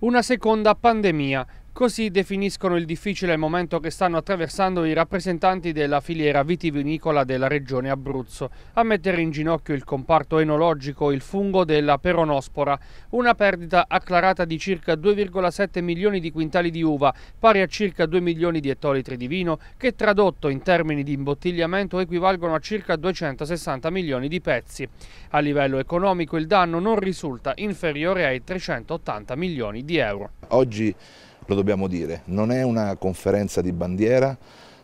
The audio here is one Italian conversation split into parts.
una seconda pandemia Così definiscono il difficile momento che stanno attraversando i rappresentanti della filiera vitivinicola della regione Abruzzo, a mettere in ginocchio il comparto enologico il fungo della peronospora, una perdita acclarata di circa 2,7 milioni di quintali di uva, pari a circa 2 milioni di ettolitri di vino, che tradotto in termini di imbottigliamento equivalgono a circa 260 milioni di pezzi. A livello economico il danno non risulta inferiore ai 380 milioni di euro. Oggi lo dobbiamo dire, non è una conferenza di bandiera,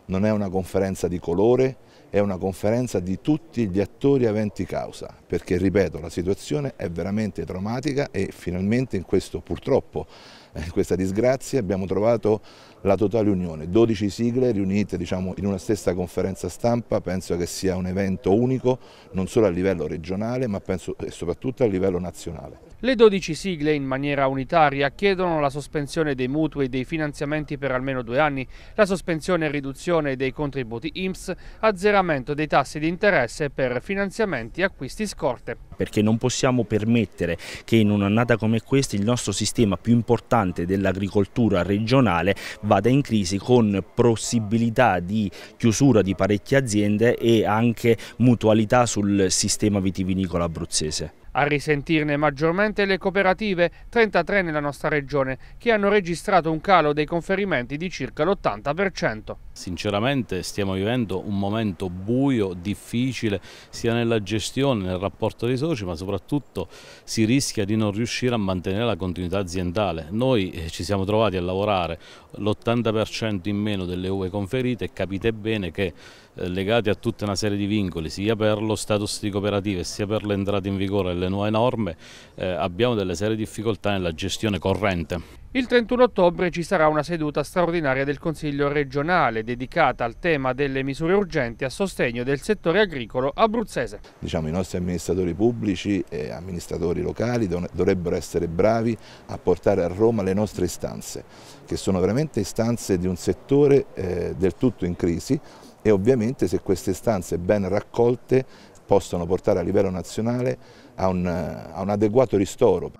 non è una conferenza di colore, è una conferenza di tutti gli attori aventi causa, perché ripeto la situazione è veramente traumatica e finalmente in questo purtroppo eh, questa disgrazia, abbiamo trovato la totale unione, 12 sigle riunite diciamo, in una stessa conferenza stampa, penso che sia un evento unico non solo a livello regionale ma penso e soprattutto a livello nazionale. Le 12 sigle in maniera unitaria chiedono la sospensione dei mutui e dei finanziamenti per almeno due anni, la sospensione e riduzione dei contributi IMSS, azzeramento dei tassi di interesse per finanziamenti e acquisti scorte. Perché non possiamo permettere che in un'annata come questa il nostro sistema più importante importante dell'agricoltura regionale vada in crisi con possibilità di chiusura di parecchie aziende e anche mutualità sul sistema vitivinicolo abruzzese. A risentirne maggiormente le cooperative, 33 nella nostra regione, che hanno registrato un calo dei conferimenti di circa l'80%. Sinceramente stiamo vivendo un momento buio, difficile, sia nella gestione, nel rapporto dei soci, ma soprattutto si rischia di non riuscire a mantenere la continuità aziendale. Noi eh, ci siamo trovati a lavorare l'80% in meno delle uve conferite e capite bene che eh, legati a tutta una serie di vincoli sia per lo status di cooperative sia per l'entrata in vigore delle nuove norme eh, abbiamo delle serie difficoltà nella gestione corrente. Il 31 ottobre ci sarà una seduta straordinaria del Consiglio regionale dedicata al tema delle misure urgenti a sostegno del settore agricolo abruzzese. Diciamo, I nostri amministratori pubblici e amministratori locali dovrebbero essere bravi a portare a Roma le nostre istanze, che sono veramente istanze di un settore eh, del tutto in crisi, e ovviamente se queste istanze ben raccolte possono portare a livello nazionale a un, a un adeguato ristoro.